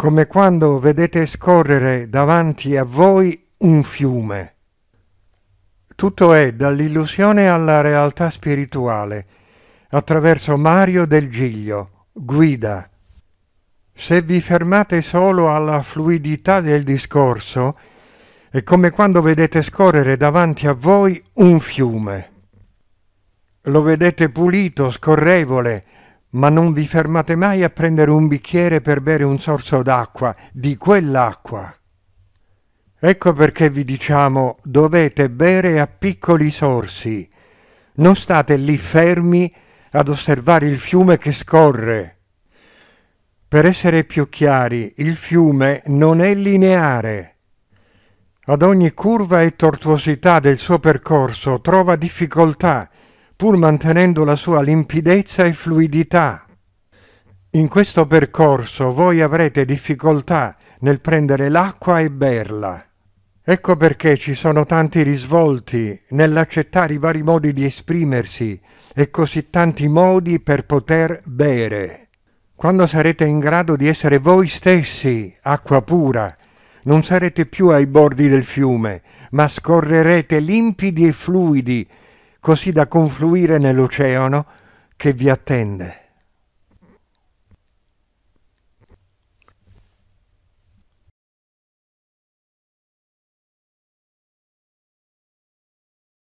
come quando vedete scorrere davanti a voi un fiume. Tutto è dall'illusione alla realtà spirituale, attraverso Mario del Giglio, guida. Se vi fermate solo alla fluidità del discorso, è come quando vedete scorrere davanti a voi un fiume. Lo vedete pulito, scorrevole, ma non vi fermate mai a prendere un bicchiere per bere un sorso d'acqua, di quell'acqua. Ecco perché vi diciamo dovete bere a piccoli sorsi, non state lì fermi ad osservare il fiume che scorre. Per essere più chiari, il fiume non è lineare. Ad ogni curva e tortuosità del suo percorso trova difficoltà pur mantenendo la sua limpidezza e fluidità. In questo percorso voi avrete difficoltà nel prendere l'acqua e berla. Ecco perché ci sono tanti risvolti nell'accettare i vari modi di esprimersi e così tanti modi per poter bere. Quando sarete in grado di essere voi stessi acqua pura, non sarete più ai bordi del fiume, ma scorrerete limpidi e fluidi così da confluire nell'oceano che vi attende.